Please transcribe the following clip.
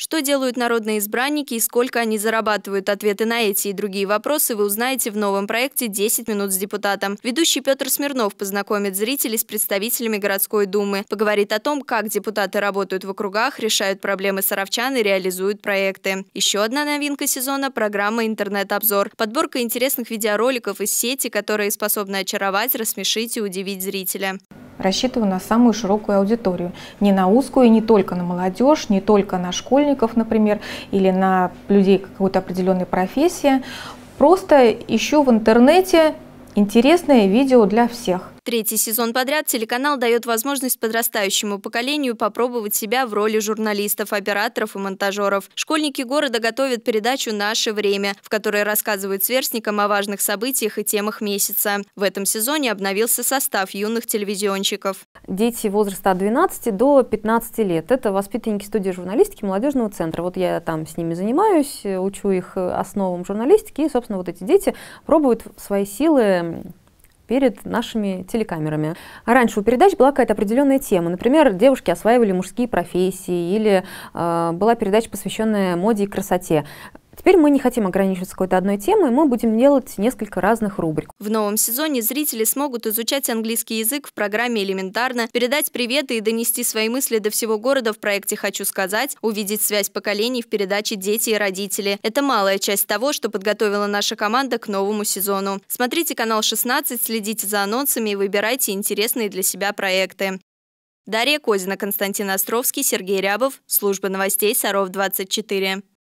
Что делают народные избранники и сколько они зарабатывают? Ответы на эти и другие вопросы вы узнаете в новом проекте «10 минут с депутатом». Ведущий Петр Смирнов познакомит зрителей с представителями городской думы, поговорит о том, как депутаты работают в округах, решают проблемы саровчан и реализуют проекты. Еще одна новинка сезона – программа «Интернет-обзор». Подборка интересных видеороликов из сети, которые способны очаровать, рассмешить и удивить зрителя рассчитываю на самую широкую аудиторию. Не на узкую, не только на молодежь, не только на школьников, например, или на людей какой-то определенной профессии. Просто ищу в интернете интересное видео для всех – Третий сезон подряд телеканал дает возможность подрастающему поколению попробовать себя в роли журналистов, операторов и монтажеров. Школьники города готовят передачу «Наше время», в которой рассказывают сверстникам о важных событиях и темах месяца. В этом сезоне обновился состав юных телевизионщиков. Дети возраста от 12 до 15 лет. Это воспитанники студии журналистики молодежного центра. Вот я там с ними занимаюсь, учу их основам журналистики. И, собственно, вот эти дети пробуют свои силы перед нашими телекамерами. А раньше у передач была какая-то определенная тема. Например, девушки осваивали мужские профессии, или э, была передача, посвященная моде и красоте. Теперь мы не хотим ограничиваться какой-то одной темой, мы будем делать несколько разных рубрик. В новом сезоне зрители смогут изучать английский язык в программе «Элементарно», передать приветы и донести свои мысли до всего города в проекте «Хочу сказать», увидеть связь поколений в передаче «Дети и родители». Это малая часть того, что подготовила наша команда к новому сезону. Смотрите канал 16, следите за анонсами и выбирайте интересные для себя проекты. Дарья Козина, Константин Островский, Сергей Рябов. Служба новостей «Саров-24».